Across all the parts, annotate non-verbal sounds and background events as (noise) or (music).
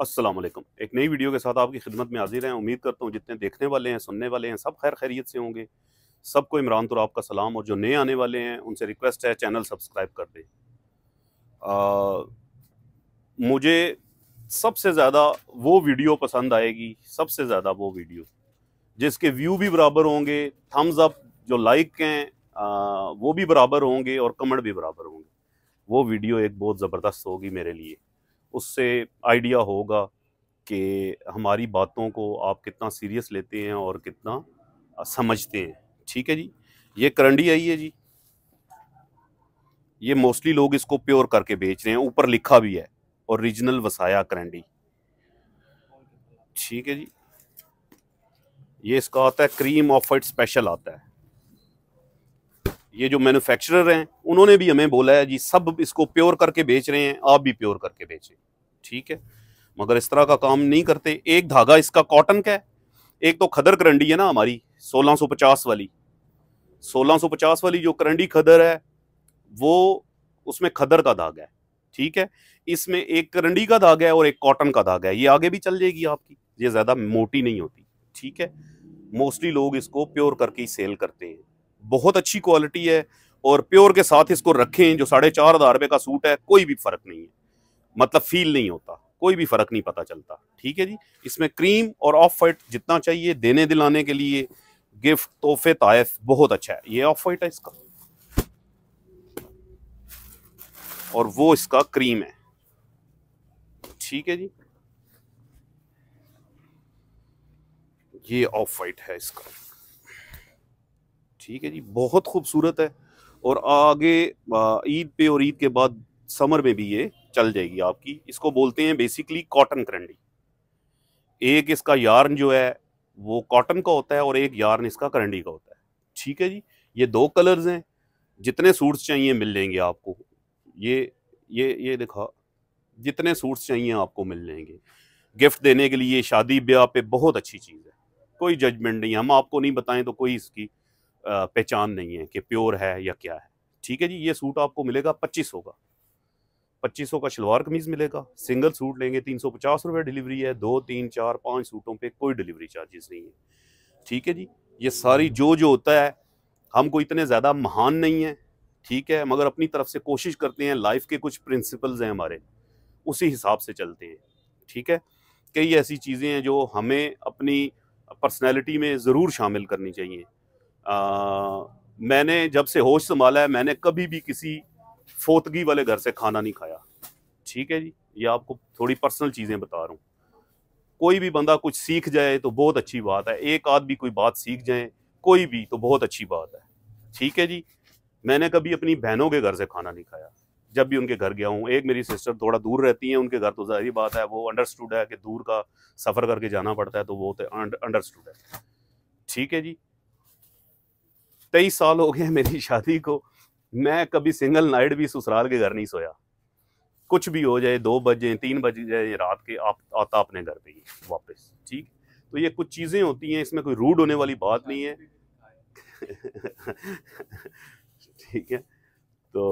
असलम एक नई वीडियो के साथ आपकी खिदमत में हाजिर हैं उम्मीद करता हूँ जितने देखने वाले हैं सुनने वाले हैं सब खैर खैरियत से होंगे सबको इमरान तुराब आपका सलाम और जो नए आने वाले हैं उनसे रिक्वेस्ट है चैनल सब्सक्राइब कर दें मुझे सबसे ज़्यादा वो वीडियो पसंद आएगी सबसे ज़्यादा वो वीडियो जिसके व्यू भी बराबर होंगे थम्स अप जो लाइक हैं वो भी बराबर होंगे और कमेंट भी बराबर होंगे वो वीडियो एक बहुत ज़बरदस्त होगी मेरे लिए उससे आइडिया होगा कि हमारी बातों को आप कितना सीरियस लेते हैं और कितना समझते हैं ठीक है जी ये करंडी आई है जी ये मोस्टली लोग इसको प्योर करके बेच रहे हैं ऊपर लिखा भी है ओरिजिनल वसाया करंडी ठीक है जी ये इसका आता है क्रीम ऑफ स्पेशल आता है ये जो मैन्युफैक्चरर हैं उन्होंने भी हमें बोला है जी सब इसको प्योर करके बेच रहे हैं आप भी प्योर करके बेचें ठीक है मगर इस तरह का काम नहीं करते एक धागा इसका कॉटन का है एक तो खदर करंडी है ना हमारी 1650 वाली 1650 वाली जो करंडी खदर है वो उसमें खदर का धागा है ठीक है इसमें एक करंडी का धागा है और एक कॉटन का धागा है ये आगे भी चल जाएगी आपकी ये ज़्यादा मोटी नहीं होती ठीक है मोस्टली लोग इसको प्योर करके ही सेल करते हैं बहुत अच्छी क्वालिटी है और प्योर के साथ इसको रखें जो साढ़े चार हज़ार रुपए का सूट है कोई भी फ़र्क नहीं है मतलब फील नहीं होता कोई भी फ़र्क नहीं पता चलता ठीक है जी इसमें क्रीम और ऑफ वाइट जितना चाहिए देने दिलाने के लिए गिफ्ट तोहफे तायफ बहुत अच्छा है ये ऑफ वाइट है इसका और वो इसका क्रीम है ठीक है जी ये ऑफ वाइट है इसका ठीक है जी बहुत खूबसूरत है और आगे ईद पे और ईद के बाद समर में भी ये चल जाएगी आपकी इसको बोलते हैं बेसिकली कॉटन करंडी एक इसका यार्न जो है वो कॉटन का होता है और एक यार्न इसका करंडी का होता है ठीक है जी ये दो कलर्स हैं जितने सूट्स चाहिए मिल लेंगे आपको ये ये ये देखा जितने सूट्स चाहिए आपको मिल लेंगे गिफ्ट देने के लिए शादी ब्याह पे बहुत अच्छी चीज़ है कोई जजमेंट नहीं हम आपको नहीं बताएं तो कोई इसकी पहचान नहीं है कि प्योर है या क्या है ठीक है जी ये सूट आपको मिलेगा पच्चीस सौ का पच्चीस सौ का शलवार कमीज मिलेगा सिंगल सूट लेंगे तीन सौ पचास रुपये डिलीवरी है दो तीन चार पाँच सूटों पर कोई डिलीवरी चार्जेस नहीं है ठीक है जी ये सारी जो जो होता है हम कोई इतने ज़्यादा महान नहीं हैं ठीक है मगर अपनी तरफ से कोशिश करते हैं लाइफ के कुछ प्रिंसिपल्स हैं हमारे उसी हिसाब से चलते हैं ठीक है कई ऐसी चीज़ें हैं जो हमें अपनी पर्सनैलिटी में ज़रूर शामिल करनी चाहिए आ, मैंने जब से होश संभाला है मैंने कभी भी किसी फोतगी वाले घर से खाना नहीं खाया ठीक है जी ये आपको थोड़ी पर्सनल चीज़ें बता रहा हूँ कोई भी बंदा कुछ सीख जाए तो बहुत अच्छी बात है एक आध भी कोई बात सीख जाए कोई भी तो बहुत अच्छी बात है ठीक है जी मैंने कभी अपनी बहनों के घर से खाना नहीं खाया जब भी उनके घर गया हूँ एक मेरी सिस्टर थोड़ा दूर रहती हैं उनके घर तो जाहिर बात है वो अंडरस्टूड है कि दूर का सफ़र करके जाना पड़ता है तो वो अंडरस्टूड तो है ठीक है जी तेईस साल हो गए मेरी शादी को मैं कभी सिंगल नाइट भी ससुराल के घर नहीं सोया कुछ भी हो जाए दो बजे तीन बज जाए रात के आप आता अपने घर पे ही वापस ठीक तो ये कुछ चीज़ें होती हैं इसमें कोई रूड होने वाली बात नहीं है (laughs) ठीक है तो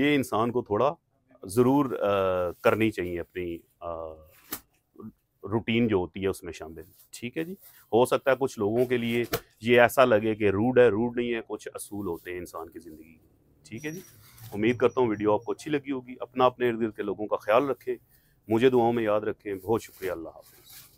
ये इंसान को थोड़ा ज़रूर करनी चाहिए अपनी आ, रूटीन जो होती है उसमें शामिल ठीक है जी हो सकता है कुछ लोगों के लिए ये ऐसा लगे कि रूड है रूड नहीं है कुछ असूल होते हैं इंसान की ज़िंदगी ठीक है जी उम्मीद करता हूँ वीडियो आपको अच्छी लगी होगी अपना अपने इर्द गिर्द के लोगों का ख्याल रखें मुझे दुआओं में याद रखें बहुत शुक्रिया अल्लाह हाफिज़